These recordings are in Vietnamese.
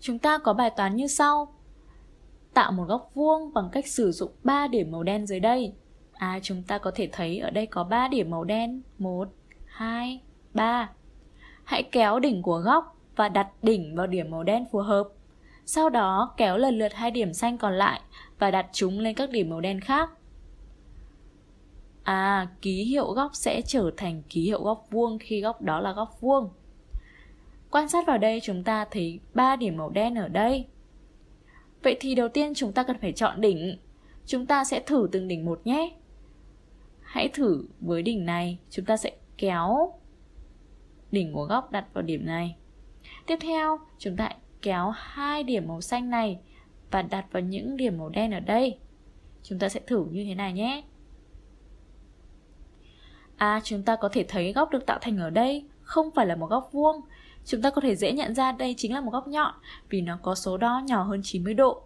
Chúng ta có bài toán như sau. Tạo một góc vuông bằng cách sử dụng 3 điểm màu đen dưới đây. À, chúng ta có thể thấy ở đây có 3 điểm màu đen. 1, 2, 3. Hãy kéo đỉnh của góc và đặt đỉnh vào điểm màu đen phù hợp. Sau đó kéo lần lượt hai điểm xanh còn lại và đặt chúng lên các điểm màu đen khác. À, ký hiệu góc sẽ trở thành ký hiệu góc vuông khi góc đó là góc vuông. Quan sát vào đây chúng ta thấy ba điểm màu đen ở đây. Vậy thì đầu tiên chúng ta cần phải chọn đỉnh. Chúng ta sẽ thử từng đỉnh một nhé. Hãy thử với đỉnh này, chúng ta sẽ kéo đỉnh của góc đặt vào điểm này. Tiếp theo, chúng ta kéo hai điểm màu xanh này và đặt vào những điểm màu đen ở đây. Chúng ta sẽ thử như thế này nhé. À, chúng ta có thể thấy góc được tạo thành ở đây không phải là một góc vuông Chúng ta có thể dễ nhận ra đây chính là một góc nhọn vì nó có số đo nhỏ hơn 90 độ.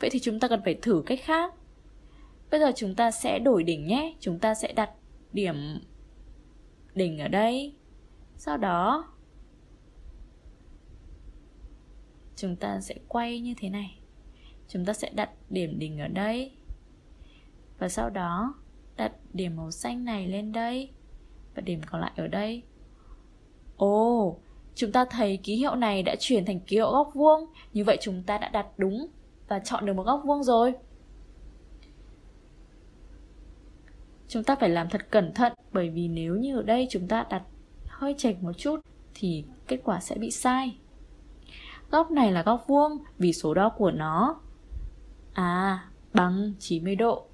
Vậy thì chúng ta cần phải thử cách khác. Bây giờ chúng ta sẽ đổi đỉnh nhé. Chúng ta sẽ đặt điểm đỉnh ở đây. Sau đó chúng ta sẽ quay như thế này. Chúng ta sẽ đặt điểm đỉnh ở đây. Và sau đó đặt điểm màu xanh này lên đây và điểm còn lại ở đây. Ồ, oh, Chúng ta thấy ký hiệu này đã chuyển thành ký hiệu góc vuông, như vậy chúng ta đã đặt đúng và chọn được một góc vuông rồi. Chúng ta phải làm thật cẩn thận bởi vì nếu như ở đây chúng ta đặt hơi chệch một chút thì kết quả sẽ bị sai. Góc này là góc vuông vì số đo của nó à bằng 90 độ.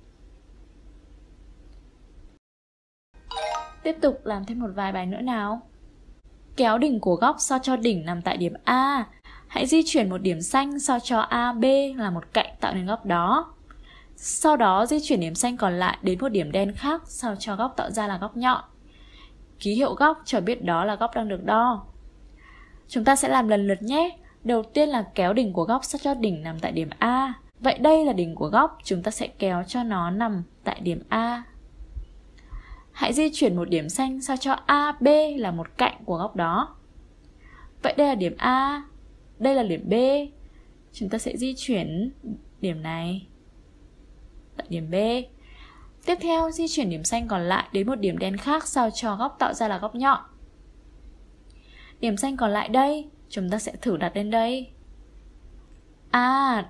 Tiếp tục làm thêm một vài bài nữa nào kéo đỉnh của góc so cho đỉnh nằm tại điểm A. Hãy di chuyển một điểm xanh so cho AB là một cạnh tạo nên góc đó. Sau đó di chuyển điểm xanh còn lại đến một điểm đen khác sao cho góc tạo ra là góc nhọn. Ký hiệu góc cho biết đó là góc đang được đo. Chúng ta sẽ làm lần lượt nhé. Đầu tiên là kéo đỉnh của góc sao cho đỉnh nằm tại điểm A. Vậy đây là đỉnh của góc, chúng ta sẽ kéo cho nó nằm tại điểm A Hãy di chuyển một điểm xanh sao cho AB là một cạnh của góc đó. Vậy đây là điểm A, đây là điểm B. Chúng ta sẽ di chuyển điểm này tại điểm B. Tiếp theo di chuyển điểm xanh còn lại đến một điểm đen khác sao cho góc tạo ra là góc nhọn. Điểm xanh còn lại đây, chúng ta sẽ thử đặt lên đây. À,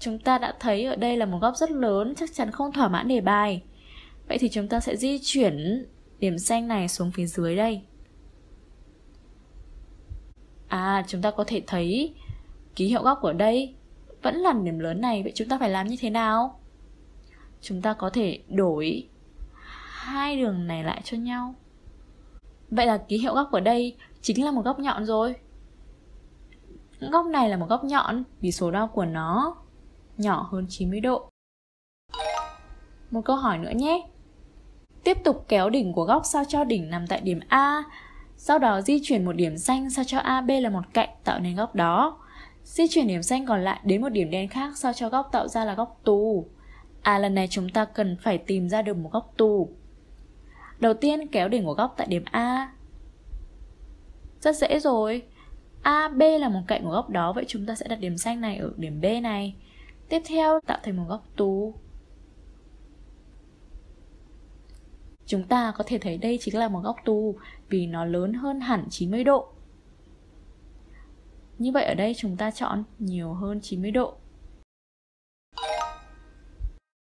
chúng ta đã thấy ở đây là một góc rất lớn chắc chắn không thỏa mãn đề bài Vậy thì chúng ta sẽ di chuyển điểm xanh này xuống phía dưới đây. À, chúng ta có thể thấy ký hiệu góc ở đây vẫn là điểm lớn này. Vậy chúng ta phải làm như thế nào? Chúng ta có thể đổi hai đường này lại cho nhau. Vậy là ký hiệu góc ở đây chính là một góc nhọn rồi. Góc này là một góc nhọn vì số đo của nó nhỏ hơn 90 độ. Một câu hỏi nữa nhé. Tiếp tục kéo đỉnh của góc sao cho đỉnh nằm tại điểm A, sau đó di chuyển một điểm xanh sao cho AB là một cạnh tạo nên góc đó. Di chuyển điểm xanh còn lại đến một điểm đen khác sao cho góc tạo ra là góc tù. À lần này chúng ta cần phải tìm ra được một góc tù. Đầu tiên kéo đỉnh của góc tại điểm A. Rất dễ rồi. AB là một cạnh của góc đó vậy chúng ta sẽ đặt điểm xanh này ở điểm B này. Tiếp theo tạo thành một góc tù. Chúng ta có thể thấy đây chính là một góc tù vì nó lớn hơn hẳn 90 độ. Như vậy ở đây chúng ta chọn nhiều hơn 90 độ